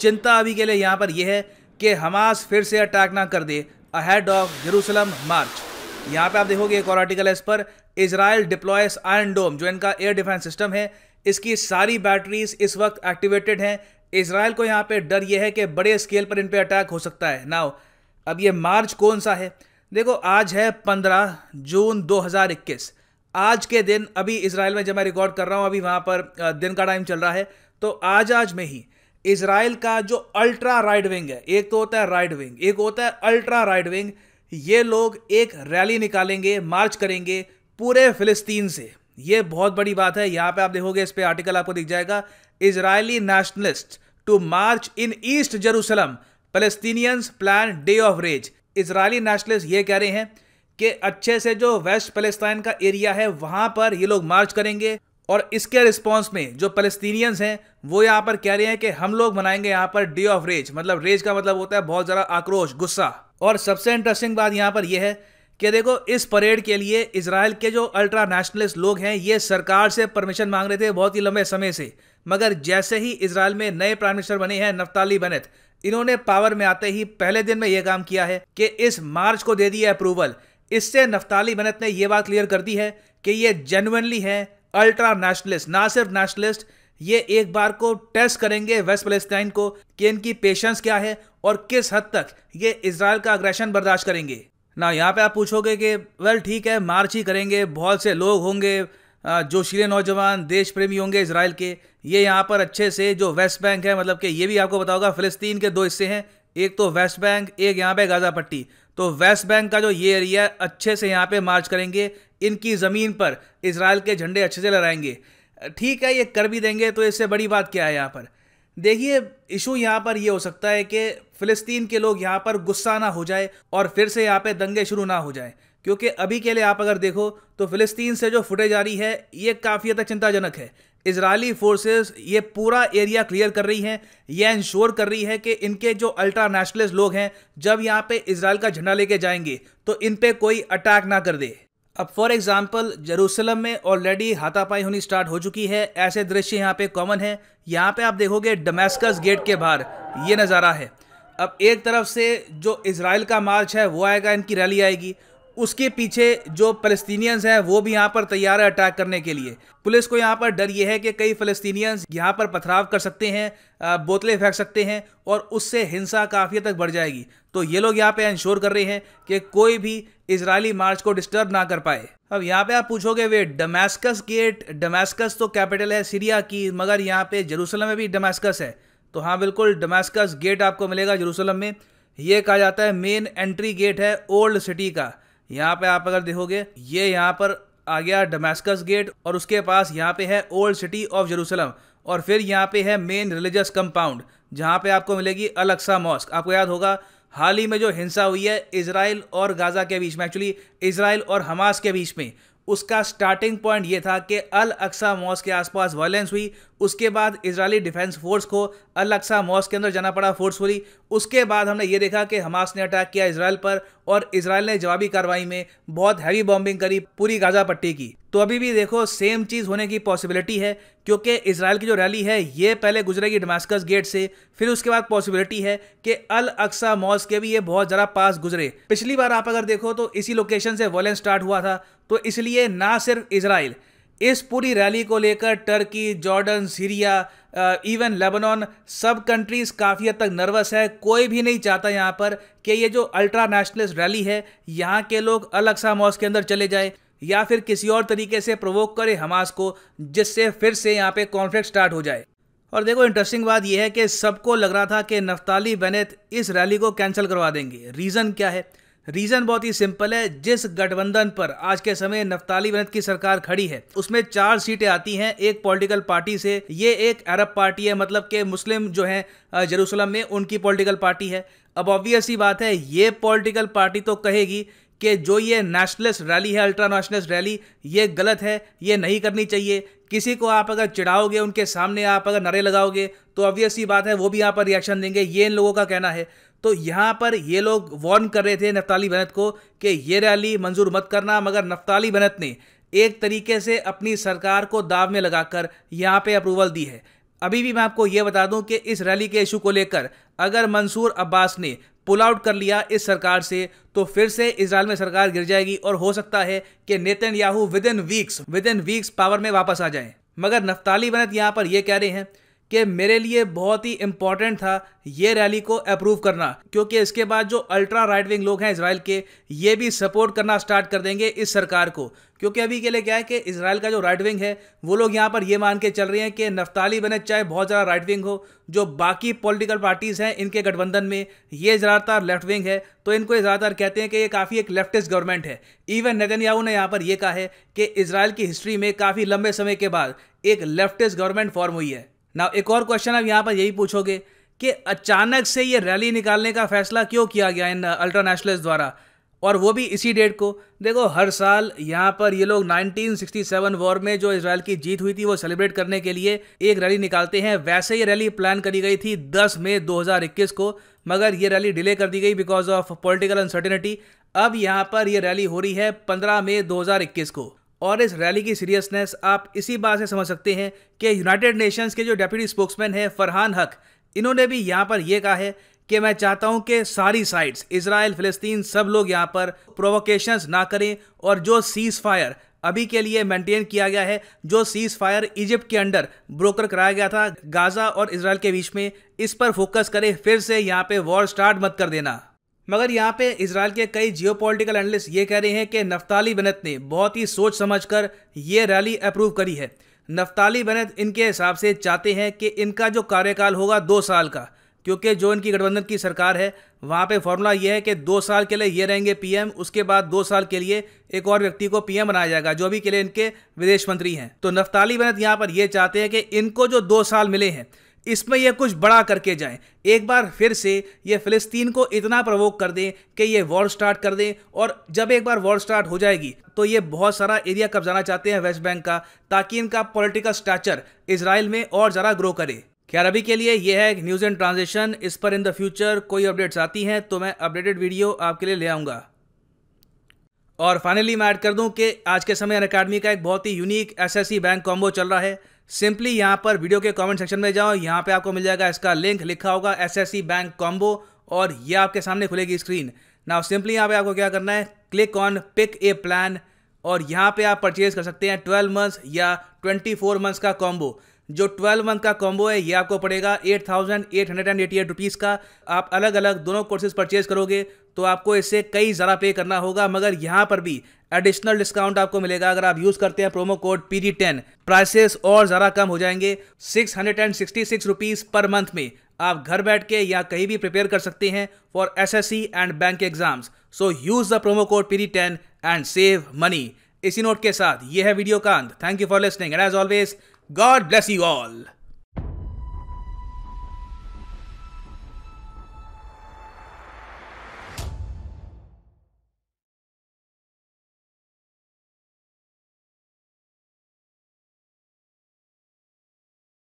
चिंता अभी के लिए यहाँ पर यह है कि हमास फिर से अटैक ना कर दे अहेड ऑफ जेरूसलम मार्च यहाँ पे आप देखोगे एक और आर्टिकल है इस पर इसराइल डिप्लॉयस आयरन डोम जो इनका एयर डिफेंस सिस्टम है इसकी सारी बैटरीज इस वक्त एक्टिवेटेड हैं इसराइल को यहाँ पे डर यह है कि बड़े स्केल पर इन पर अटैक हो सकता है नाव अब ये मार्च कौन सा है देखो आज है 15 जून 2021 आज के दिन अभी इसराइल में जब मैं रिकॉर्ड कर रहा हूँ अभी वहाँ पर दिन का टाइम चल रहा है तो आज आज में ही इसराइल का जो अल्ट्रा राइट विंग है एक तो होता है राइट विंग एक होता है अल्ट्रा राइट विंग ये लोग एक रैली निकालेंगे मार्च करेंगे पूरे फिलिस्तीन से ये बहुत बड़ी बात है यहाँ पे आप देखोगे इस पर आर्टिकल आपको दिख जाएगा Israeli nationalist to march in East Jerusalem Palestinians plan day of rage Israeli nationalist ये कह रहे हैं कि अच्छे से जो वेस्ट फलस्तीन का एरिया है वहाँ पर ये लोग मार्च करेंगे और इसके रिस्पॉन्स में जो फलस्तीनियंस हैं वो यहाँ पर कह रहे हैं कि हम लोग मनाएंगे यहाँ पर डे ऑफ रेज मतलब रेज का मतलब होता है बहुत ज़्यादा आक्रोश गुस्सा और सबसे इंटरेस्टिंग बात यहाँ पर यह है कि देखो इस परेड के लिए इसराइल के जो अल्ट्रा नेशनलिस्ट लोग हैं ये सरकार से परमिशन मांग रहे थे बहुत ही लंबे समय से मगर जैसे ही इसराइल में नए प्राइम मिनिस्टर बने हैं नफ्ताली बनेत इन्होंने पावर में आते ही पहले दिन में यह काम किया है कि इस मार्च को दे दिया अप्रूवल इससे नफ्ताली बनत ने यह बात क्लियर कर दी है कि ये जेनुअनली है अल्ट्रा नेशनलिस्ट ना सिर्फ नेशनलिस्ट ये एक बार को टेस्ट करेंगे वेस्ट पेलेस्टाइन को कि इनकी पेशेंस क्या है और किस हद तक ये इसराइल का अग्रेशन बर्दाश्त करेंगे ना यहाँ पे आप पूछोगे कि वेल ठीक है मार्च ही करेंगे बहुत से लोग होंगे जोशीले नौजवान देश प्रेमी होंगे इसराइल के ये यहाँ पर अच्छे से जो वेस्ट बैंक है मतलब कि ये भी आपको बताओगा फिलिस्तीन के दो हिस्से हैं एक तो वेस्ट बैंक एक यहाँ पे गाजा पट्टी तो वेस्ट बैंक का जो ये एरिया अच्छे से यहाँ पे मार्च करेंगे इनकी ज़मीन पर इसराइल के झंडे अच्छे से लहराएंगे ठीक है ये कर भी देंगे तो इससे बड़ी बात क्या है यहाँ पर देखिए इशू यहाँ पर ये हो सकता है कि फ़िलिस्तीन के लोग यहाँ पर गुस्सा ना हो जाए और फिर से यहाँ पे दंगे शुरू ना हो जाए क्योंकि अभी के लिए आप अगर देखो तो फ़िलिस्तीन से जो फुटेज आ रही है ये काफ़ी हद तक चिंताजनक है इसराइली फोर्सेस ये पूरा एरिया क्लियर कर रही हैं ये इंश्योर कर रही है कि इनके जो अल्ट्रा नेशनलिस्ट लोग हैं जब यहाँ पे इसराइल का झंडा लेके जाएंगे तो इन पे कोई अटैक ना कर दे अब फॉर एग्जाम्पल जेरूसलम में ऑलरेडी हाथापाई होनी स्टार्ट हो चुकी है ऐसे दृश्य यहाँ पे कॉमन है यहाँ पे आप देखोगे डोमेस्कस गेट के बाहर ये नज़ारा है अब एक तरफ से जो इसराइल का मार्च है वो आएगा इनकी रैली आएगी उसके पीछे जो फलस्तीनियंस हैं वो भी यहाँ पर तैयार है अटैक करने के लिए पुलिस को यहाँ पर डर यह है कि कई फलस्तीनियंस यहाँ पर पथराव कर सकते हैं बोतलें फेंक सकते हैं और उससे हिंसा काफ़ी तक बढ़ जाएगी तो ये लोग यहाँ पे इंश्योर कर रहे हैं कि कोई भी इसराइली मार्च को डिस्टर्ब ना कर पाए अब यहाँ पे आप पूछोगे वे डोमेस्कस गेट डोमेस्कस तो कैपिटल है सीरिया की मगर यहाँ पे जेरूसलम में भी डोमेस्कस है तो हाँ बिल्कुल डोमेस्कस गेट आपको मिलेगा जेरूसलम में ये कहा जाता है मेन एंट्री गेट है ओल्ड सिटी का यहाँ पे आप अगर देखोगे ये यहाँ पर आ गया डोमेस्कस गेट और उसके पास यहाँ पे है ओल्ड सिटी ऑफ जेरूसलम और फिर यहाँ पे है मेन रिलीजियस कंपाउंड जहाँ पे आपको मिलेगी अलक्सा मॉस्क आपको याद होगा हाल ही में जो हिंसा हुई है इसराइल और गाज़ा के बीच में एक्चुअली इसराइल और हमास के बीच में उसका स्टार्टिंग पॉइंट ये था कि अल अक्सा मॉस के आसपास वायलेंस हुई उसके बाद इजरायली डिफेंस फोर्स को अल अक्सा मॉस के अंदर जाना पड़ा फोर्सफुली उसके बाद हमने ये देखा कि हमास ने अटैक किया इसराइल पर और इसराइल ने जवाबी कार्रवाई में बहुत हैवी बॉम्बिंग करी पूरी गाजा पट्टी की तो अभी भी देखो सेम चीज़ होने की पॉसिबिलिटी है क्योंकि इसराइल की जो रैली है ये पहले गुजरेगी डमास्कस गेट से फिर उसके बाद पॉसिबिलिटी है कि अल अक्सा मॉस के भी ये बहुत ज़रा पास गुजरे पिछली बार आप अगर देखो तो इसी लोकेशन से वॉलेंस स्टार्ट हुआ था तो इसलिए ना सिर्फ इसराइल इस पूरी रैली को लेकर Turkey Jordan Syria even Lebanon सब कंट्रीज काफ़ी हद तक नर्वस है कोई भी नहीं चाहता यहाँ पर कि ये जो अल्ट्रा नेशनलिस्ट रैली है यहाँ के लोग अलग सा मॉस के अंदर चले जाए या फिर किसी और तरीके से प्रवोक करे हमास को जिससे फिर से यहाँ पे कॉन्फ्लिक्ट स्टार्ट हो जाए और देखो इंटरेस्टिंग बात यह है कि सबको लग रहा था कि नफ्ताली बेनेत इस रैली को कैंसिल करवा देंगे रीज़न क्या है रीज़न बहुत ही सिंपल है जिस गठबंधन पर आज के समय नफ्ताली बेनेत की सरकार खड़ी है उसमें चार सीटें आती हैं एक पॉलिटिकल पार्टी से ये एक अरब पार्टी है मतलब कि मुस्लिम जो हैं जेरूसलम में उनकी पॉलिटिकल पार्टी है अब ऑब्वियस ही बात है ये पॉलिटिकल पार्टी तो कहेगी कि जो ये नेशनलिस्ट रैली है अल्ट्रा नेशनलिस्ट रैली ये गलत है ये नहीं करनी चाहिए किसी को आप अगर चिढ़ाओगे उनके सामने आप अगर नरे लगाओगे तो ऑब्वियस ही बात है वो भी यहाँ पर रिएक्शन देंगे ये इन लोगों का कहना है तो यहाँ पर ये लोग वार्न कर रहे थे नफ्ताली भनत को कि ये रैली मंजूर मत करना मगर नफ्ताली भनत ने एक तरीके से अपनी सरकार को दाव में लगाकर यहाँ पे अप्रूवल दी है अभी भी मैं आपको यह बता दूं कि इस रैली के इशू को लेकर अगर मंसूर अब्बास ने पुल आउट कर लिया इस सरकार से तो फिर से इसराइल में सरकार गिर जाएगी और हो सकता है कि Netanyahu within weeks within weeks power में वापस आ जाए मगर नफ्ताली बनत यहाँ पर यह कह रहे हैं कि मेरे लिए बहुत ही इंपॉर्टेंट था ये रैली को अप्रूव करना क्योंकि इसके बाद जो अल्ट्रा राइट विंग लोग हैं इसराइल के ये भी सपोर्ट करना स्टार्ट कर देंगे इस सरकार को क्योंकि अभी के लिए क्या है कि इसराइल का जो राइट विंग है वो लोग यहाँ पर ये मान के चल रहे हैं कि नफ्ताली बने चाहे बहुत ज़्यादा राइट विंग हो जो बाकी पॉलिटिकल पार्टीज़ हैं इनके गठबंधन में ये ज़्यादातर लेफ्ट विंग है तो इनको ज़्यादातर कहते हैं कि ये काफ़ी एक लेफ्टिस्ट गवर्नमेंट है इवन नतनयाहू ने यहाँ पर यह कहा है कि इसराइल की हिस्ट्री में काफ़ी लंबे समय के बाद एक लेफ्टिस्ट गवर्नमेंट फॉर्म हुई है ना एक और क्वेश्चन आप यहाँ पर यही पूछोगे कि अचानक से ये रैली निकालने का फैसला क्यों किया गया इन अल्ट्रा uh, नेशनलिस्ट द्वारा और वो भी इसी डेट को देखो हर साल यहाँ पर ये लोग 1967 वॉर में जो इसराइल की जीत हुई थी वो सेलिब्रेट करने के लिए एक रैली निकालते हैं वैसे ये रैली प्लान करी गई थी 10 मई 2021 को मगर ये रैली डिले कर दी गई बिकॉज ऑफ पॉलिटिकल अनसर्टिनिटी अब यहाँ पर ये रैली हो रही है 15 मई 2021 को और इस रैली की सीरियसनेस आप इसी बात से समझ सकते हैं कि यूनाइटेड नेशंस के जो डेप्यूटी स्पोक्समैन हैं फरहान हक इन्होंने भी यहाँ पर यह कहा है कि मैं चाहता हूँ कि सारी साइड्स इसराइल फिलिस्तीन सब लोग यहाँ पर प्रोवोकेशंस ना करें और जो सीज फायर अभी के लिए मेंटेन किया गया है जो सीज फायर इजिप्ट के अंडर ब्रोकर कराया गया था गाज़ा और इसराइल के बीच में इस पर फोकस करें फिर से यहाँ पे वॉर स्टार्ट मत कर देना मगर यहाँ पे इसराइल के कई जियो पोलिटिकल एनालिस्ट ये कह रहे हैं कि नफ्ताली बनत ने बहुत ही सोच समझ कर ये रैली अप्रूव करी है नफ्ताली बनत इनके हिसाब से चाहते हैं कि इनका जो कार्यकाल होगा दो साल का क्योंकि जो इनकी गठबंधन की सरकार है वहाँ पे फॉर्मूला ये है कि दो साल के लिए ये रहेंगे पीएम उसके बाद दो साल के लिए एक और व्यक्ति को पीएम बनाया जाएगा जो अभी के लिए इनके विदेश मंत्री हैं तो नफ्ताली बनत यहाँ पर यह चाहते हैं कि इनको जो दो साल मिले हैं इसमें यह कुछ बड़ा करके जाएं एक बार फिर से ये फ़िलिस्तीन को इतना प्रवोक कर दें कि ये वॉर स्टार्ट कर दें और जब एक बार वॉर स्टार्ट हो जाएगी तो ये बहुत सारा एरिया कब्जाना चाहते हैं वेस्ट बैंक का ताकि इनका पॉलिटिकल स्टैचर इसराइल में और ज़रा ग्रो करे खैर अभी के लिए यह है न्यूज़ एंड ट्रांजेक्शन इस पर इन द फ्यूचर कोई अपडेट्स आती हैं तो मैं अपडेटेड वीडियो आपके लिए ले आऊँगा और फाइनली मैं ऐड कर दूं कि आज के समय अन अकेडमी का एक बहुत ही यूनिक एसएससी बैंक कॉम्बो चल रहा है सिंपली यहाँ पर वीडियो के कमेंट सेक्शन में जाओ यहाँ पे आपको मिल जाएगा इसका लिंक लिखा होगा S S C bank combo और ये आपके सामने खुलेगी स्क्रीन ना सिंपली यहाँ पे आपको क्या करना है click on pick a plan और यहाँ पे आप परचेज कर सकते हैं ट्वेल्व मंथ्स या ट्वेंटी फोर मंथ्स का कॉम्बो जो ट्वेल्व मंथ का कॉम्बो है ये आपको पड़ेगा eight thousand eight hundred and eighty eight rupees का आप अलग अलग दोनों कोर्सेज परचेज करोगे तो आपको इससे कई ज़्यादा पे करना होगा मगर यहाँ पर भी एडिशनल डिस्काउंट आपको मिलेगा अगर आप यूज करते हैं promo code D ten prices और ज़रा कम हो जाएंगे six hundred and sixty six rupees per month में आप घर बैठ के या कहीं भी प्रिपेयर कर सकते हैं for S S C and bank exams so use the promo code D ten and save money इसी नोट के साथ ये है वीडियो का अंत thank you for listening and as always God bless you all